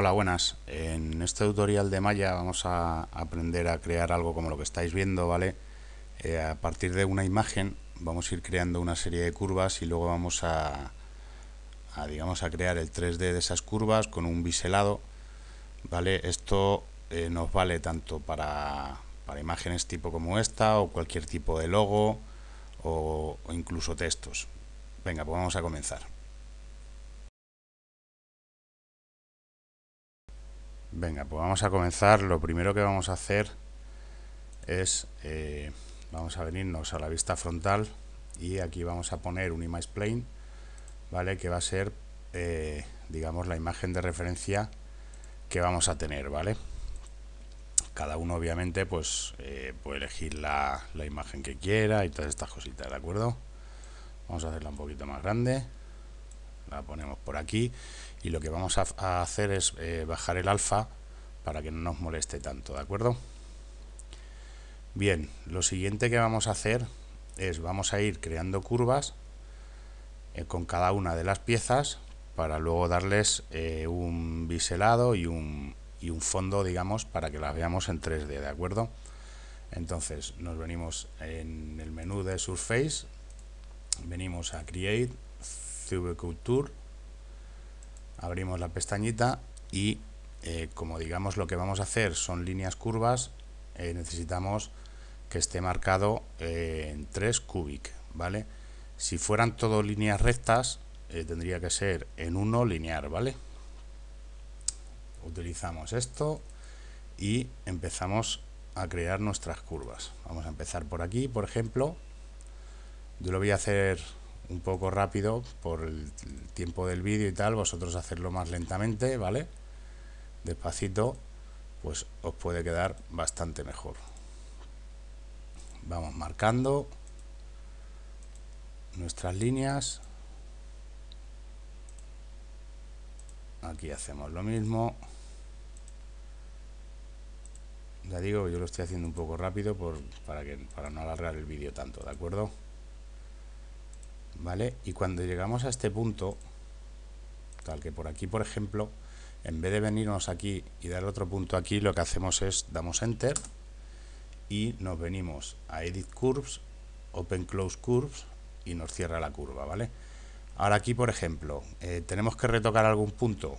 Hola, buenas. En este tutorial de Maya vamos a aprender a crear algo como lo que estáis viendo, ¿vale? Eh, a partir de una imagen vamos a ir creando una serie de curvas y luego vamos a, digamos, a crear el 3D de esas curvas con un biselado, ¿vale? Esto eh, nos vale tanto para, imágenes tipo como esta o cualquier tipo de logo o incluso textos. Venga, pues vamos a comenzar. Venga, pues vamos a comenzar. Lo primero que vamos a hacer es, eh, vamos a venirnos a la vista frontal y aquí vamos a poner un image plane, ¿vale? Que va a ser, eh, digamos, la imagen de referencia que vamos a tener, ¿vale? Cada uno, obviamente, pues eh, puede elegir la, la imagen que quiera y todas estas cositas, ¿de acuerdo? Vamos a hacerla un poquito más grande la ponemos por aquí y lo que vamos a, hacer es eh, bajar el alfa para que no nos moleste tanto, ¿de acuerdo? Bien, lo siguiente que vamos a hacer es vamos a ir creando curvas eh, con cada una de las piezas para luego darles eh, un biselado y un, y un fondo, digamos, para que las veamos en 3D, ¿de acuerdo? Entonces nos venimos en el menú de Surface, venimos a Create, CV culture abrimos la pestañita y eh, como digamos lo que vamos a hacer son líneas curvas, eh, necesitamos que esté marcado eh, en 3 cubic, ¿vale? Si fueran todo líneas rectas, tendría que ser en 1 linear, ¿vale? Utilizamos esto y empezamos a crear nuestras curvas. Vamos a empezar por aquí, por ejemplo. Yo lo voy a hacer un poco rápido por el tiempo del vídeo y tal, vosotros hacerlo más lentamente, ¿vale? Despacito, pues os puede quedar bastante mejor. Vamos marcando nuestras líneas. Aquí hacemos lo mismo. Ya digo, yo lo estoy haciendo un poco rápido por, para, que, para no alargar el vídeo tanto, ¿de acuerdo? ¿vale? Y cuando llegamos a este punto, tal que por aquí, por ejemplo, en vez de venirnos aquí y dar otro punto aquí, lo que hacemos es damos Enter y nos venimos a Edit Curves, Open Close Curves y nos cierra la curva, ¿vale? Ahora aquí, por ejemplo, eh, tenemos que retocar algún punto.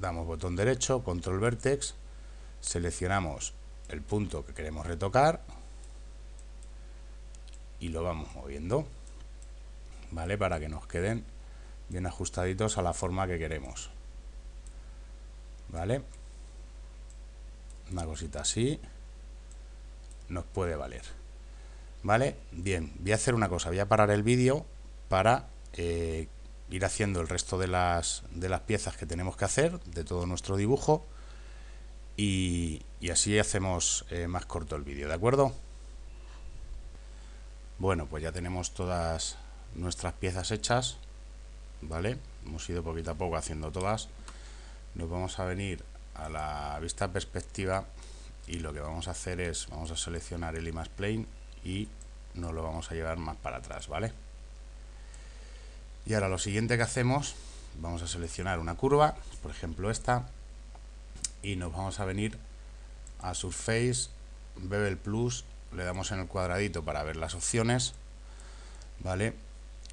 Damos botón derecho, Control Vertex, seleccionamos el punto que queremos retocar y lo vamos moviendo. ¿vale? Para que nos queden bien ajustaditos a la forma que queremos. ¿Vale? Una cosita así nos puede valer. ¿Vale? Bien, voy a hacer una cosa, voy a parar el vídeo para eh, ir haciendo el resto de las, de las piezas que tenemos que hacer, de todo nuestro dibujo, y, y así hacemos eh, más corto el vídeo, ¿de acuerdo? Bueno, pues ya tenemos todas nuestras piezas hechas, ¿vale? Hemos ido poquito a poco haciendo todas. Nos vamos a venir a la vista perspectiva y lo que vamos a hacer es, vamos a seleccionar el image plane y nos lo vamos a llevar más para atrás, ¿vale? Y ahora lo siguiente que hacemos, vamos a seleccionar una curva, por ejemplo esta, y nos vamos a venir a Surface, Bevel Plus, le damos en el cuadradito para ver las opciones, ¿vale?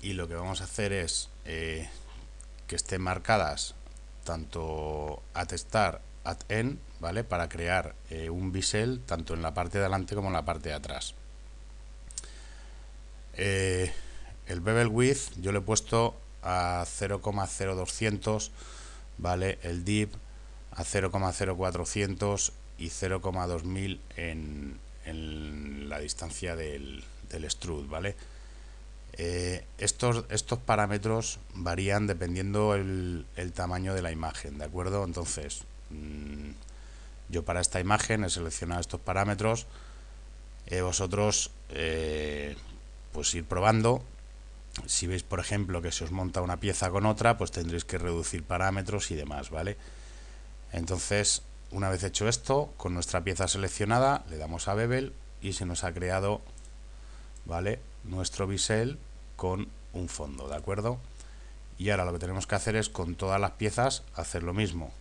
y lo que vamos a hacer es eh, que estén marcadas tanto at start, at end, ¿vale? Para crear eh, un bisel tanto en la parte de adelante como en la parte de atrás. Eh, el bevel width yo le he puesto a 0,0200, ¿vale? El deep a 0,0400 y 0,2000 en, en, la distancia del, del strut, ¿vale? Eh, estos, estos parámetros varían dependiendo el, tamaño de la imagen, ¿de acuerdo? Entonces, mm, yo para esta imagen he seleccionado estos parámetros. Eh, vosotros, eh, pues ir probando. Si veis, por ejemplo, que se os monta una pieza con otra, pues tendréis que reducir parámetros y demás, ¿vale? Entonces, una vez hecho esto, con nuestra pieza seleccionada, le damos a bebel y se nos ha creado, ¿vale? nuestro bisel con un fondo, ¿de acuerdo? Y ahora lo que tenemos que hacer es con todas las piezas hacer lo mismo.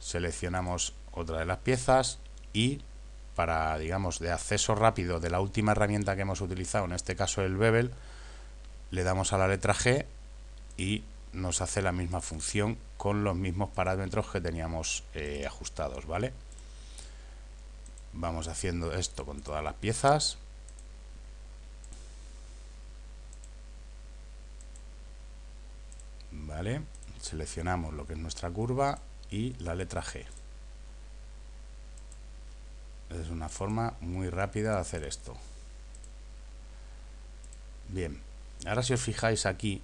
Seleccionamos otra de las piezas y para, digamos, de acceso rápido de la última herramienta que hemos utilizado, en este caso el bevel, le damos a la letra G y nos hace la misma función con los mismos parámetros que teníamos eh, ajustados, ¿vale? Vamos haciendo esto con todas las piezas. Seleccionamos lo que es nuestra curva y la letra G. Es una forma muy rápida de hacer esto. Bien, ahora si os fijáis aquí,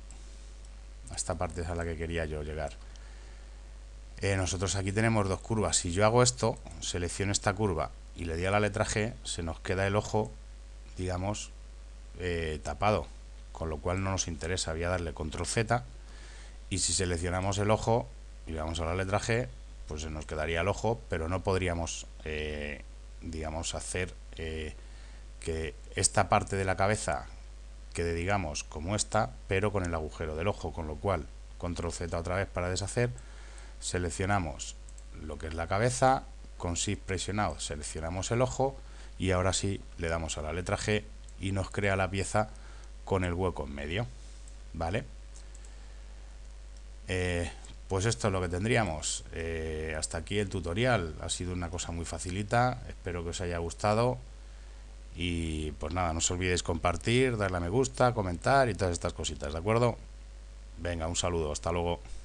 esta parte es a la que quería yo llegar. Eh, nosotros aquí tenemos dos curvas. Si yo hago esto, selecciono esta curva y le di a la letra G, se nos queda el ojo, digamos, eh, tapado, con lo cual no nos interesa. Voy a darle control Z y si seleccionamos el ojo y le damos a la letra G, pues se nos quedaría el ojo, pero no podríamos, eh, digamos, hacer eh, que esta parte de la cabeza quede, digamos, como esta, pero con el agujero del ojo, con lo cual, control Z otra vez para deshacer, seleccionamos lo que es la cabeza, con Shift presionado seleccionamos el ojo y ahora sí le damos a la letra G y nos crea la pieza con el hueco en medio, ¿vale? Eh, pues esto es lo que tendríamos. Eh, hasta aquí el tutorial. Ha sido una cosa muy facilita. Espero que os haya gustado. Y pues nada, no os olvidéis compartir, darle a me gusta, comentar y todas estas cositas, ¿de acuerdo? Venga, un saludo, hasta luego.